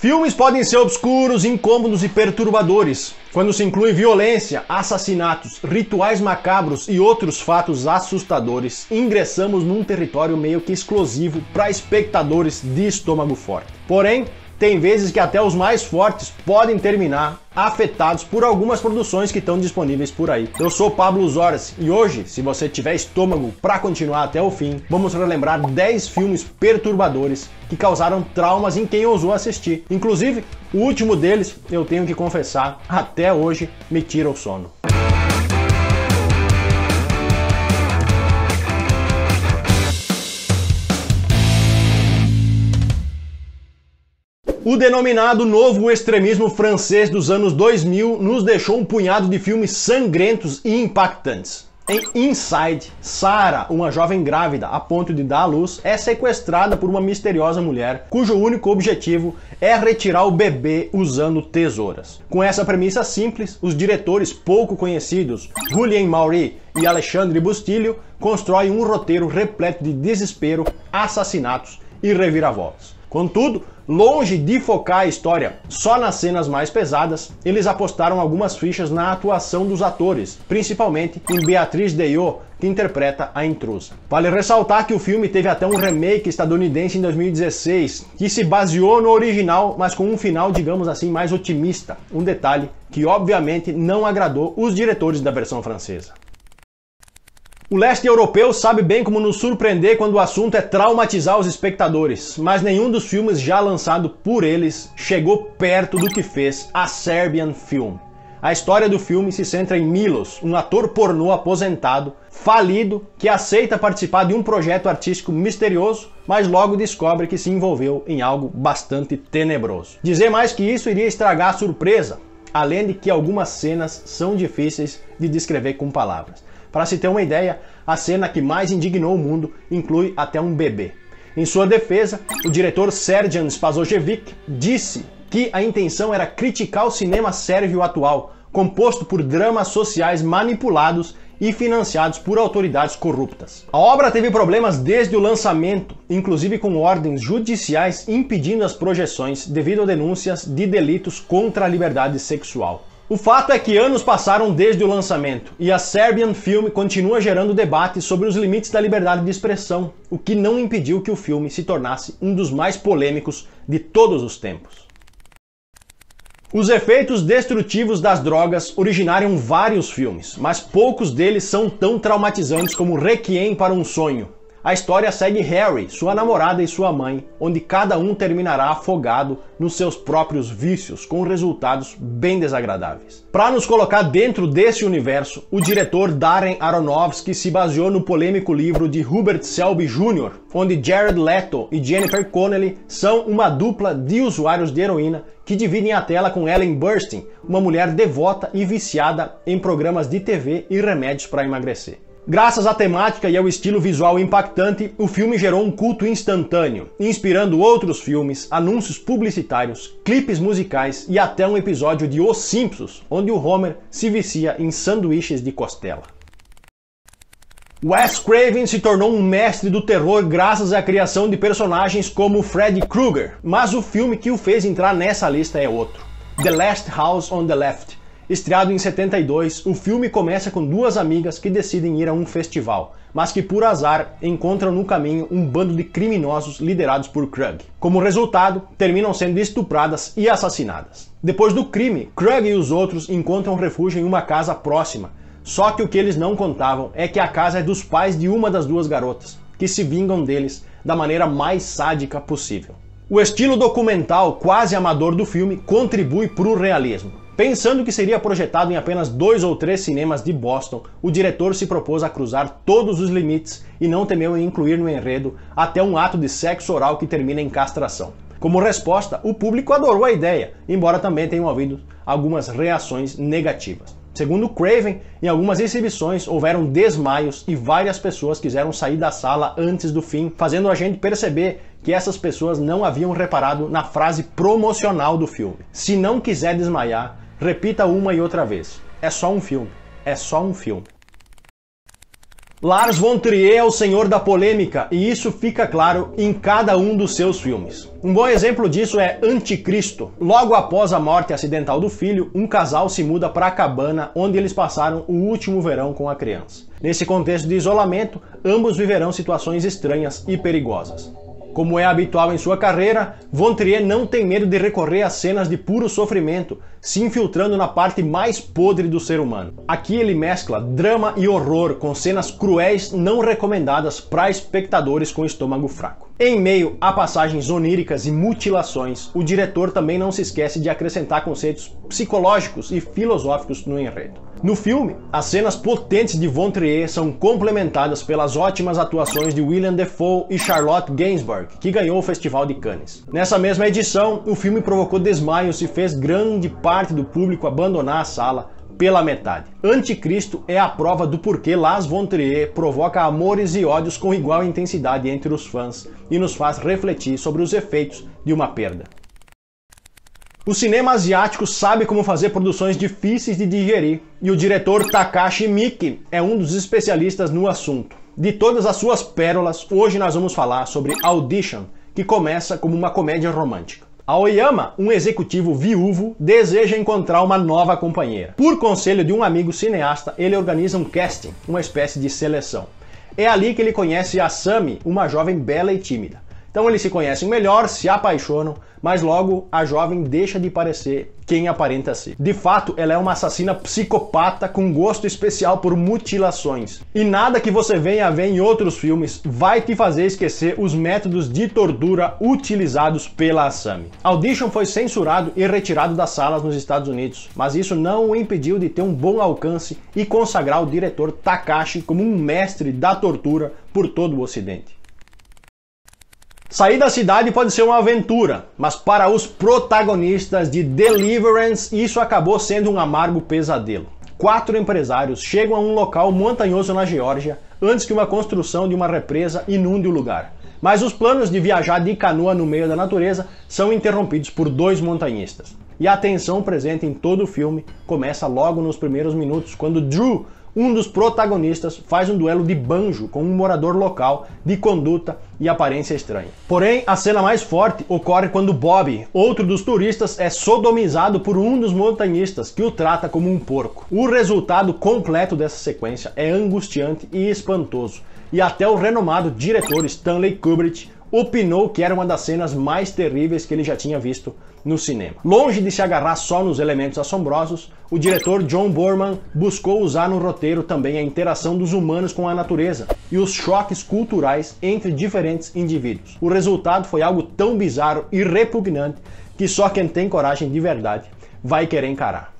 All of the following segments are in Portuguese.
Filmes podem ser obscuros, incômodos e perturbadores, quando se inclui violência, assassinatos, rituais macabros e outros fatos assustadores. Ingressamos num território meio que exclusivo para espectadores de estômago forte. Porém, tem vezes que até os mais fortes podem terminar afetados por algumas produções que estão disponíveis por aí. Eu sou Pablo Zoras e hoje, se você tiver estômago para continuar até o fim, vamos relembrar 10 filmes perturbadores que causaram traumas em quem ousou assistir. Inclusive, o último deles, eu tenho que confessar, até hoje me tira o sono. O denominado novo extremismo francês dos anos 2000 nos deixou um punhado de filmes sangrentos e impactantes. Em Inside, Sarah, uma jovem grávida a ponto de dar à luz, é sequestrada por uma misteriosa mulher cujo único objetivo é retirar o bebê usando tesouras. Com essa premissa simples, os diretores pouco conhecidos, Julien Maury e Alexandre Bustilho, constroem um roteiro repleto de desespero, assassinatos e reviravoltas. Contudo, longe de focar a história só nas cenas mais pesadas, eles apostaram algumas fichas na atuação dos atores, principalmente em Beatriz Deio, que interpreta a intrusa. Vale ressaltar que o filme teve até um remake estadunidense em 2016, que se baseou no original, mas com um final, digamos assim, mais otimista. Um detalhe que obviamente não agradou os diretores da versão francesa. O leste europeu sabe bem como nos surpreender quando o assunto é traumatizar os espectadores, mas nenhum dos filmes já lançado por eles chegou perto do que fez a Serbian Film. A história do filme se centra em Milos, um ator pornô aposentado, falido, que aceita participar de um projeto artístico misterioso, mas logo descobre que se envolveu em algo bastante tenebroso. Dizer mais que isso iria estragar a surpresa, além de que algumas cenas são difíceis de descrever com palavras. Para se ter uma ideia, a cena que mais indignou o mundo inclui até um bebê. Em sua defesa, o diretor Serjan Spazojevic disse que a intenção era criticar o cinema sérvio atual, composto por dramas sociais manipulados e financiados por autoridades corruptas. A obra teve problemas desde o lançamento, inclusive com ordens judiciais impedindo as projeções devido a denúncias de delitos contra a liberdade sexual. O fato é que anos passaram desde o lançamento e a Serbian Film continua gerando debate sobre os limites da liberdade de expressão, o que não impediu que o filme se tornasse um dos mais polêmicos de todos os tempos. Os efeitos destrutivos das drogas originaram vários filmes, mas poucos deles são tão traumatizantes como Requiem para um Sonho, a história segue Harry, sua namorada e sua mãe, onde cada um terminará afogado nos seus próprios vícios, com resultados bem desagradáveis. Para nos colocar dentro desse universo, o diretor Darren Aronofsky se baseou no polêmico livro de Hubert Selby Jr., onde Jared Leto e Jennifer Connelly são uma dupla de usuários de heroína que dividem a tela com Ellen Burstyn, uma mulher devota e viciada em programas de TV e remédios para emagrecer. Graças à temática e ao estilo visual impactante, o filme gerou um culto instantâneo, inspirando outros filmes, anúncios publicitários, clipes musicais e até um episódio de Os Simpsons, onde o Homer se vicia em sanduíches de costela. Wes Craven se tornou um mestre do terror graças à criação de personagens como Freddy Krueger, mas o filme que o fez entrar nessa lista é outro: The Last House on the Left, Estreado em 72, o filme começa com duas amigas que decidem ir a um festival, mas que por azar encontram no caminho um bando de criminosos liderados por Krug. Como resultado, terminam sendo estupradas e assassinadas. Depois do crime, Krug e os outros encontram refúgio em uma casa próxima. Só que o que eles não contavam é que a casa é dos pais de uma das duas garotas, que se vingam deles da maneira mais sádica possível. O estilo documental quase amador do filme contribui para o realismo. Pensando que seria projetado em apenas dois ou três cinemas de Boston, o diretor se propôs a cruzar todos os limites e não temeu em incluir no enredo até um ato de sexo oral que termina em castração. Como resposta, o público adorou a ideia, embora também tenham havido algumas reações negativas. Segundo Craven, em algumas exibições houveram desmaios e várias pessoas quiseram sair da sala antes do fim, fazendo a gente perceber que essas pessoas não haviam reparado na frase promocional do filme. Se não quiser desmaiar, Repita uma e outra vez. É só um filme. É só um filme. Lars von Trier é o senhor da polêmica e isso fica claro em cada um dos seus filmes. Um bom exemplo disso é Anticristo. Logo após a morte acidental do filho, um casal se muda para a cabana onde eles passaram o último verão com a criança. Nesse contexto de isolamento, ambos viverão situações estranhas e perigosas. Como é habitual em sua carreira, Von Trier não tem medo de recorrer a cenas de puro sofrimento, se infiltrando na parte mais podre do ser humano. Aqui ele mescla drama e horror com cenas cruéis não recomendadas para espectadores com estômago fraco. Em meio a passagens oníricas e mutilações, o diretor também não se esquece de acrescentar conceitos psicológicos e filosóficos no enredo. No filme, as cenas potentes de Von Trier são complementadas pelas ótimas atuações de William Defoe e Charlotte Gainsbourg, que ganhou o Festival de Cannes. Nessa mesma edição, o filme provocou desmaios e fez grande parte do público abandonar a sala pela metade. Anticristo é a prova do porquê Lars von Trier provoca amores e ódios com igual intensidade entre os fãs e nos faz refletir sobre os efeitos de uma perda. O cinema asiático sabe como fazer produções difíceis de digerir, e o diretor Takashi Miike é um dos especialistas no assunto. De todas as suas pérolas, hoje nós vamos falar sobre Audition, que começa como uma comédia romântica. Aoyama, um executivo viúvo, deseja encontrar uma nova companheira. Por conselho de um amigo cineasta, ele organiza um casting, uma espécie de seleção. É ali que ele conhece Asami, uma jovem bela e tímida. Então eles se conhecem melhor, se apaixonam, mas logo a jovem deixa de parecer quem aparenta ser. De fato, ela é uma assassina psicopata com gosto especial por mutilações. E nada que você venha a ver em outros filmes vai te fazer esquecer os métodos de tortura utilizados pela Asami. Audition foi censurado e retirado das salas nos Estados Unidos, mas isso não o impediu de ter um bom alcance e consagrar o diretor Takashi como um mestre da tortura por todo o Ocidente. Sair da cidade pode ser uma aventura, mas para os protagonistas de Deliverance, isso acabou sendo um amargo pesadelo. Quatro empresários chegam a um local montanhoso na Geórgia antes que uma construção de uma represa inunde o lugar. Mas os planos de viajar de canoa no meio da natureza são interrompidos por dois montanhistas. E a tensão presente em todo o filme começa logo nos primeiros minutos, quando Drew, um dos protagonistas faz um duelo de banjo com um morador local de conduta e aparência estranha. Porém, a cena mais forte ocorre quando Bob, outro dos turistas, é sodomizado por um dos montanhistas que o trata como um porco. O resultado completo dessa sequência é angustiante e espantoso, e até o renomado diretor Stanley Kubrick opinou que era uma das cenas mais terríveis que ele já tinha visto no cinema. Longe de se agarrar só nos elementos assombrosos, o diretor John Borman buscou usar no roteiro também a interação dos humanos com a natureza e os choques culturais entre diferentes indivíduos. O resultado foi algo tão bizarro e repugnante que só quem tem coragem de verdade vai querer encarar.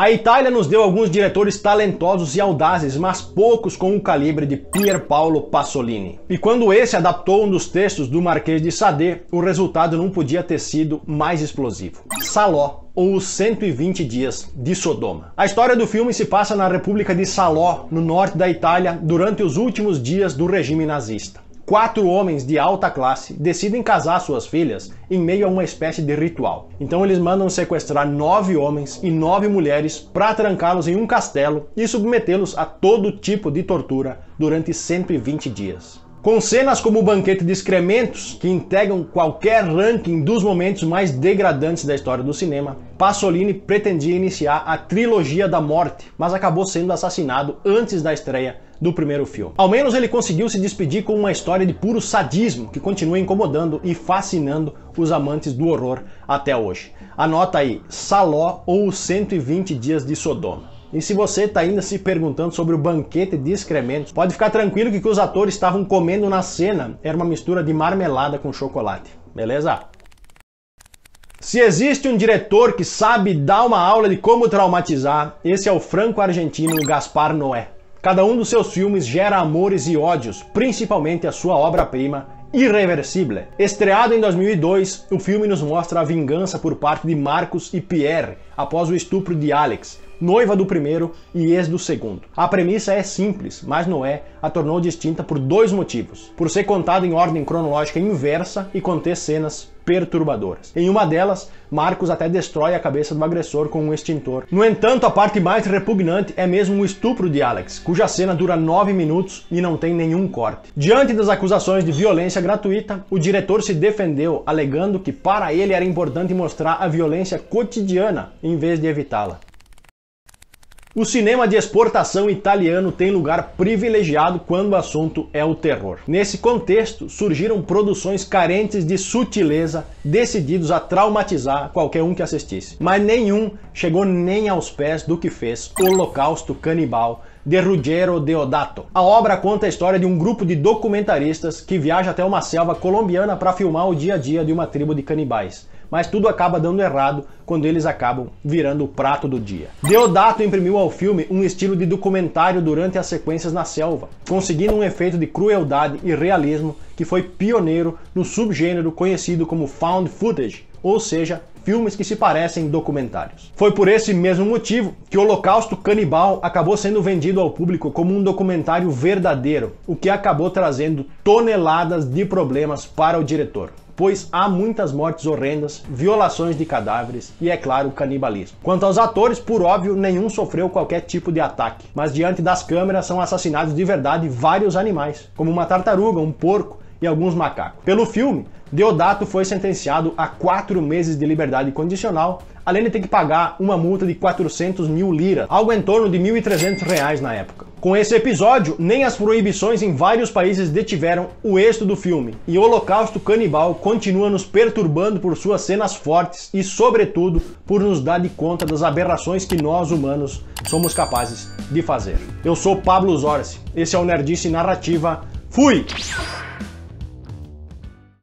A Itália nos deu alguns diretores talentosos e audazes, mas poucos com o calibre de Pier Paolo Pasolini. E quando esse adaptou um dos textos do Marquês de Sade, o resultado não podia ter sido mais explosivo. Saló ou os 120 dias de Sodoma. A história do filme se passa na República de Saló, no norte da Itália, durante os últimos dias do regime nazista quatro homens de alta classe decidem casar suas filhas em meio a uma espécie de ritual. Então eles mandam sequestrar nove homens e nove mulheres para trancá-los em um castelo e submetê-los a todo tipo de tortura durante 120 dias. Com cenas como o banquete de excrementos, que integram qualquer ranking dos momentos mais degradantes da história do cinema, Pasolini pretendia iniciar a trilogia da morte, mas acabou sendo assassinado antes da estreia do primeiro filme. Ao menos ele conseguiu se despedir com uma história de puro sadismo que continua incomodando e fascinando os amantes do horror até hoje. Anota aí, Saló ou 120 Dias de Sodoma. E se você está ainda se perguntando sobre o banquete de excrementos, pode ficar tranquilo que o que os atores estavam comendo na cena era uma mistura de marmelada com chocolate, beleza? Se existe um diretor que sabe dar uma aula de como traumatizar, esse é o franco-argentino Gaspar Noé. Cada um dos seus filmes gera amores e ódios, principalmente a sua obra-prima, Irreversível. Estreado em 2002, o filme nos mostra a vingança por parte de Marcos e Pierre, após o estupro de Alex, noiva do primeiro e ex do segundo. A premissa é simples, mas Noé a tornou distinta por dois motivos: por ser contada em ordem cronológica inversa e conter cenas perturbadoras. Em uma delas, Marcos até destrói a cabeça do agressor com um extintor. No entanto, a parte mais repugnante é mesmo o estupro de Alex, cuja cena dura 9 minutos e não tem nenhum corte. Diante das acusações de violência gratuita, o diretor se defendeu, alegando que para ele era importante mostrar a violência cotidiana em em vez de evitá-la. O cinema de exportação italiano tem lugar privilegiado quando o assunto é o terror. Nesse contexto, surgiram produções carentes de sutileza, decididos a traumatizar qualquer um que assistisse. Mas nenhum chegou nem aos pés do que fez o Holocausto Canibal de Ruggiero Deodato. A obra conta a história de um grupo de documentaristas que viaja até uma selva colombiana para filmar o dia a dia de uma tribo de canibais mas tudo acaba dando errado quando eles acabam virando o prato do dia. Deodato imprimiu ao filme um estilo de documentário durante as sequências na selva, conseguindo um efeito de crueldade e realismo que foi pioneiro no subgênero conhecido como found footage, ou seja, filmes que se parecem documentários. Foi por esse mesmo motivo que o Holocausto Canibal acabou sendo vendido ao público como um documentário verdadeiro, o que acabou trazendo toneladas de problemas para o diretor pois há muitas mortes horrendas, violações de cadáveres e, é claro, canibalismo. Quanto aos atores, por óbvio, nenhum sofreu qualquer tipo de ataque, mas diante das câmeras são assassinados de verdade vários animais, como uma tartaruga, um porco e alguns macacos. Pelo filme, Deodato foi sentenciado a quatro meses de liberdade condicional, além de ter que pagar uma multa de 400 mil liras, algo em torno de 1.300 reais na época. Com esse episódio, nem as proibições em vários países detiveram o êxito do filme, e o Holocausto Canibal continua nos perturbando por suas cenas fortes e, sobretudo, por nos dar de conta das aberrações que nós humanos somos capazes de fazer. Eu sou Pablo Zorzi, esse é o Nerdice Narrativa. Fui!